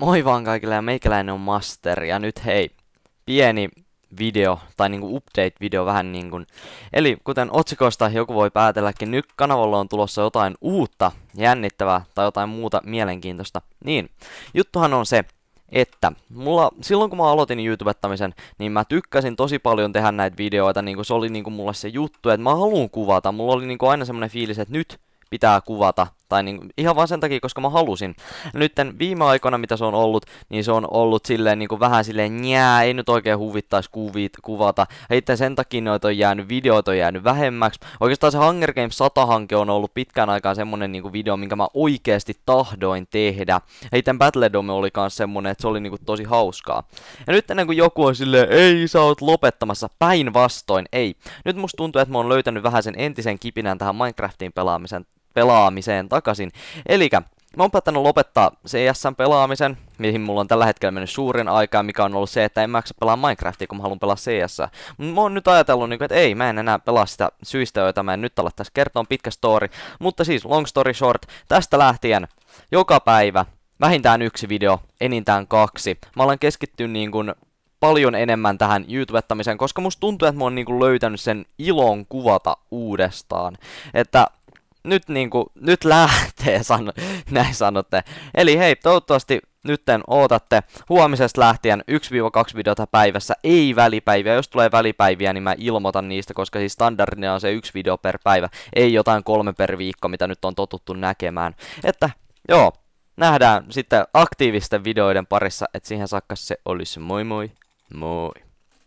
Moi vaan kaikille ja meikäläinen on Master ja nyt hei, pieni video tai niinku update-video vähän niinku. Eli kuten otsikosta joku voi päätelläkin, nyt kanavalla on tulossa jotain uutta, jännittävää tai jotain muuta mielenkiintoista. Niin, juttuhan on se, että mulla, silloin kun mä aloitin YouTubettamisen, niin mä tykkäsin tosi paljon tehdä näitä videoita, niinku se oli niinku mulle se juttu, että mä haluan kuvata, mulla oli niinku aina semmonen fiilis, että nyt pitää kuvata tai niin, ihan vaan sen takia, koska mä halusin. Nyt viime aikoina, mitä se on ollut, niin se on ollut silleen niin kuin vähän silleen njää, ei nyt oikein huvittaisi kuvit, kuvata. Ja itse sen takia noita on jäänyt, videoita on jäänyt vähemmäksi. Oikeastaan se Hunger Games 100-hanke on ollut pitkään aikaa semmonen niin kuin video, minkä mä oikeasti tahdoin tehdä. Ja itse Dome oli myös semmonen, että se oli niin kuin tosi hauskaa. Ja nyt ennen kuin joku on silleen, ei sä oot lopettamassa, päinvastoin, ei. Nyt musta tuntuu, että mä oon löytänyt vähän sen entisen kipinän tähän Minecraftiin pelaamisen pelaamiseen takaisin. Eli mä oon päättänyt lopettaa CSn pelaamisen, mihin mulla on tällä hetkellä mennyt suurin aikaa, mikä on ollut se, että en jaksa pelaa Minecraftia, kun mä haluan pelaa CS. Mutta mä oon nyt ajatellut, niinku, että ei, mä en enää pelaa sitä syistä, joita mä en nyt ala tässä kertoa, pitkä story. Mutta siis, long story short, tästä lähtien joka päivä vähintään yksi video, enintään kaksi. Mä olen keskittynyt niin kuin paljon enemmän tähän YouTubettamiseen, koska musta tuntuu, että mä oon niinku löytänyt sen ilon kuvata uudestaan. Että nyt niinku, nyt lähtee, sano, näin sanotte. Eli hei, toivottavasti nytten ootatte huomisesta lähtien 1-2 videota päivässä, ei välipäiviä. Jos tulee välipäiviä, niin mä ilmoitan niistä, koska siis standardina on se yksi video per päivä, ei jotain kolme per viikko, mitä nyt on totuttu näkemään. Että joo, nähdään sitten aktiivisten videoiden parissa, että siihen saakka se olisi moi moi, moi.